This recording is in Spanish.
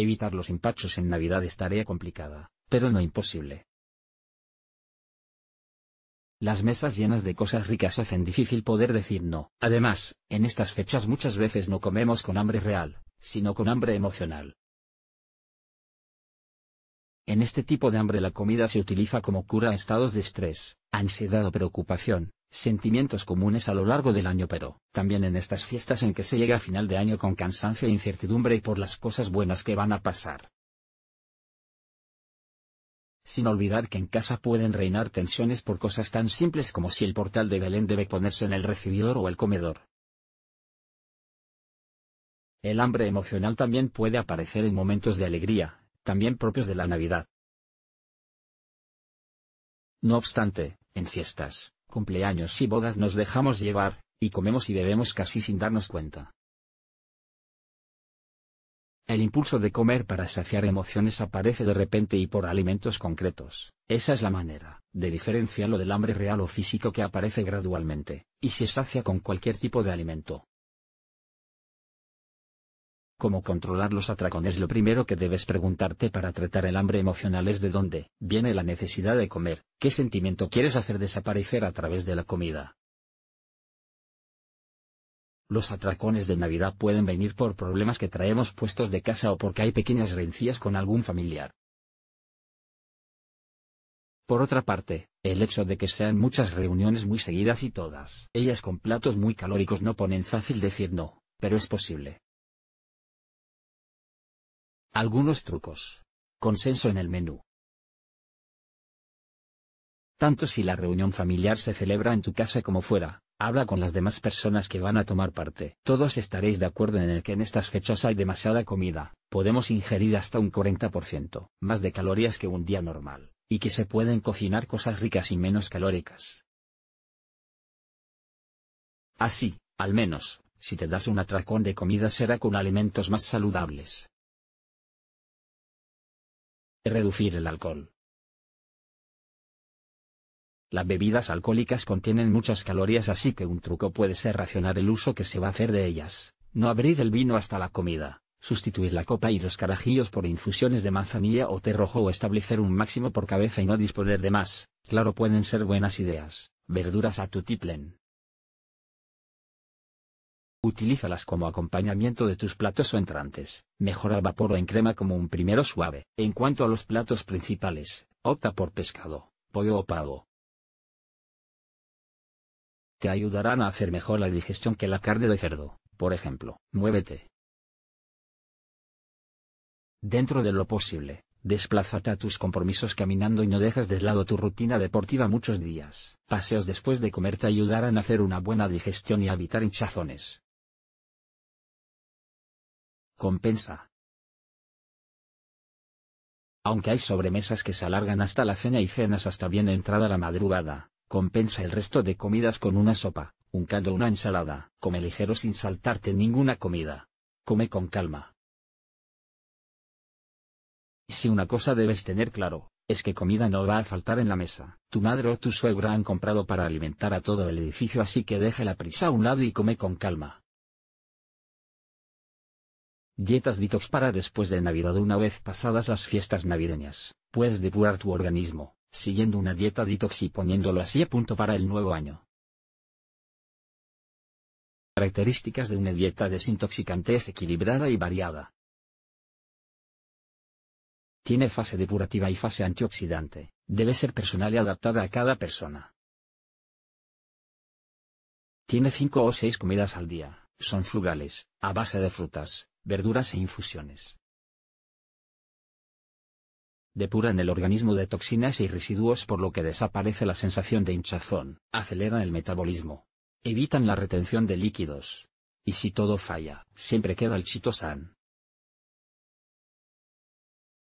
Evitar los impachos en Navidad es tarea complicada, pero no imposible. Las mesas llenas de cosas ricas hacen difícil poder decir no. Además, en estas fechas muchas veces no comemos con hambre real, sino con hambre emocional. En este tipo de hambre la comida se utiliza como cura a estados de estrés, ansiedad o preocupación, sentimientos comunes a lo largo del año pero, también en estas fiestas en que se llega a final de año con cansancio e incertidumbre y por las cosas buenas que van a pasar. Sin olvidar que en casa pueden reinar tensiones por cosas tan simples como si el portal de Belén debe ponerse en el recibidor o el comedor. El hambre emocional también puede aparecer en momentos de alegría, también propios de la Navidad. No obstante, en fiestas, cumpleaños y bodas nos dejamos llevar, y comemos y bebemos casi sin darnos cuenta. El impulso de comer para saciar emociones aparece de repente y por alimentos concretos. Esa es la manera de diferenciarlo del hambre real o físico que aparece gradualmente, y se sacia con cualquier tipo de alimento. Cómo controlar los atracones Lo primero que debes preguntarte para tratar el hambre emocional es de dónde viene la necesidad de comer, qué sentimiento quieres hacer desaparecer a través de la comida. Los atracones de Navidad pueden venir por problemas que traemos puestos de casa o porque hay pequeñas rencillas con algún familiar. Por otra parte, el hecho de que sean muchas reuniones muy seguidas y todas ellas con platos muy calóricos no ponen fácil decir no, pero es posible. Algunos trucos. Consenso en el menú. Tanto si la reunión familiar se celebra en tu casa como fuera, habla con las demás personas que van a tomar parte. Todos estaréis de acuerdo en el que en estas fechas hay demasiada comida, podemos ingerir hasta un 40% más de calorías que un día normal, y que se pueden cocinar cosas ricas y menos calóricas. Así, al menos, si te das un atracón de comida será con alimentos más saludables. Reducir el alcohol. Las bebidas alcohólicas contienen muchas calorías así que un truco puede ser racionar el uso que se va a hacer de ellas, no abrir el vino hasta la comida, sustituir la copa y los carajillos por infusiones de manzanilla o té rojo o establecer un máximo por cabeza y no disponer de más, claro pueden ser buenas ideas, verduras a tiplen. Utilízalas como acompañamiento de tus platos o entrantes, mejor al vapor o en crema como un primero suave. En cuanto a los platos principales, opta por pescado, pollo o pavo. Te ayudarán a hacer mejor la digestión que la carne de cerdo, por ejemplo. Muévete. Dentro de lo posible, desplázate a tus compromisos caminando y no dejas de lado tu rutina deportiva muchos días. Paseos después de comer te ayudarán a hacer una buena digestión y a evitar hinchazones. Compensa. Aunque hay sobremesas que se alargan hasta la cena y cenas hasta bien entrada la madrugada, compensa el resto de comidas con una sopa, un caldo o una ensalada. Come ligero sin saltarte ninguna comida. Come con calma. Si una cosa debes tener claro, es que comida no va a faltar en la mesa. Tu madre o tu suegra han comprado para alimentar a todo el edificio así que deje la prisa a un lado y come con calma. Dietas detox para después de Navidad una vez pasadas las fiestas navideñas, puedes depurar tu organismo, siguiendo una dieta detox y poniéndolo así a punto para el nuevo año. Características de una dieta desintoxicante es equilibrada y variada. Tiene fase depurativa y fase antioxidante, debe ser personal y adaptada a cada persona. Tiene 5 o 6 comidas al día, son frugales, a base de frutas, verduras e infusiones. Depuran el organismo de toxinas y residuos por lo que desaparece la sensación de hinchazón, aceleran el metabolismo, evitan la retención de líquidos. Y si todo falla, siempre queda el chitosan,